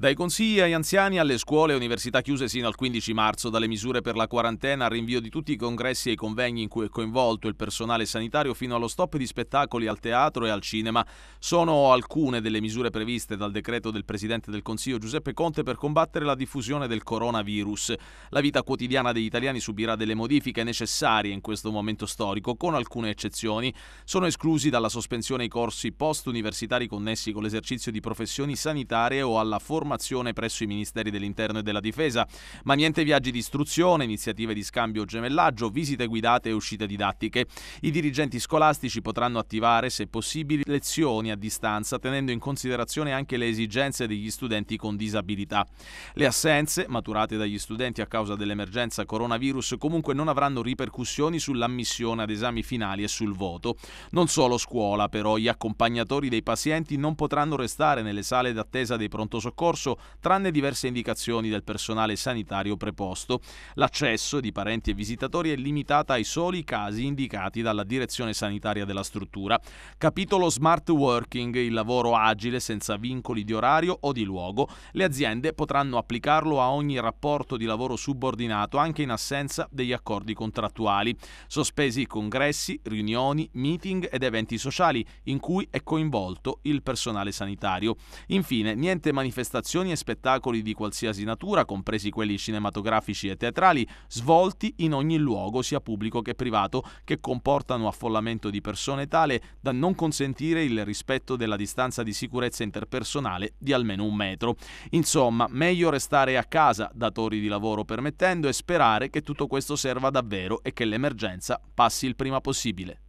Dai consigli agli anziani alle scuole e università chiuse sino al 15 marzo, dalle misure per la quarantena al rinvio di tutti i congressi e i convegni in cui è coinvolto il personale sanitario fino allo stop di spettacoli al teatro e al cinema, sono alcune delle misure previste dal decreto del Presidente del Consiglio Giuseppe Conte per combattere la diffusione del coronavirus. La vita quotidiana degli italiani subirà delle modifiche necessarie in questo momento storico, con alcune eccezioni. Sono esclusi dalla sospensione i corsi post-universitari connessi con l'esercizio di professioni sanitarie o alla formazione formazione presso i ministeri dell'interno e della difesa, ma niente viaggi di istruzione, iniziative di scambio o gemellaggio, visite guidate e uscite didattiche. I dirigenti scolastici potranno attivare, se possibile, lezioni a distanza, tenendo in considerazione anche le esigenze degli studenti con disabilità. Le assenze, maturate dagli studenti a causa dell'emergenza coronavirus, comunque non avranno ripercussioni sull'ammissione ad esami finali e sul voto. Non solo scuola, però, gli accompagnatori dei pazienti non potranno restare nelle sale d'attesa dei pronto soccorso scorso, tranne diverse indicazioni del personale sanitario preposto. L'accesso di parenti e visitatori è limitata ai soli casi indicati dalla direzione sanitaria della struttura. Capitolo Smart Working, il lavoro agile senza vincoli di orario o di luogo. Le aziende potranno applicarlo a ogni rapporto di lavoro subordinato anche in assenza degli accordi contrattuali. Sospesi congressi, riunioni, meeting ed eventi sociali in cui è coinvolto il personale sanitario. Infine, niente manifestazioni manifestazioni e spettacoli di qualsiasi natura, compresi quelli cinematografici e teatrali, svolti in ogni luogo, sia pubblico che privato, che comportano affollamento di persone tale da non consentire il rispetto della distanza di sicurezza interpersonale di almeno un metro. Insomma, meglio restare a casa, datori di lavoro permettendo, e sperare che tutto questo serva davvero e che l'emergenza passi il prima possibile.